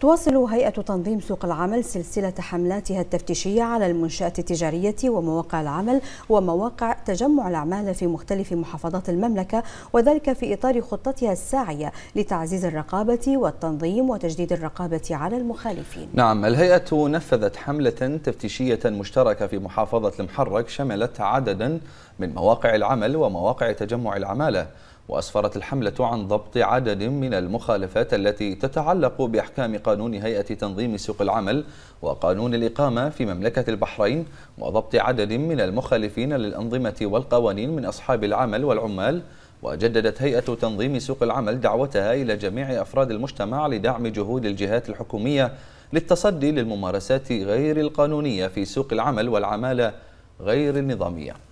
تواصل هيئة تنظيم سوق العمل سلسلة حملاتها التفتيشية على المنشآت التجارية ومواقع العمل ومواقع تجمع الأعمال في مختلف محافظات المملكة وذلك في إطار خطتها الساعية لتعزيز الرقابة والتنظيم وتجديد الرقابة على المخالفين نعم الهيئة نفذت حملة تفتيشية مشتركة في محافظة المحرك شملت عددا من مواقع العمل ومواقع تجمع العمالة وأسفرت الحملة عن ضبط عدد من المخالفات التي تتعلق بأحكام قانون هيئة تنظيم سوق العمل وقانون الإقامة في مملكة البحرين وضبط عدد من المخالفين للأنظمة والقوانين من أصحاب العمل والعمال وجددت هيئة تنظيم سوق العمل دعوتها إلى جميع أفراد المجتمع لدعم جهود الجهات الحكومية للتصدي للممارسات غير القانونية في سوق العمل والعمالة غير النظامية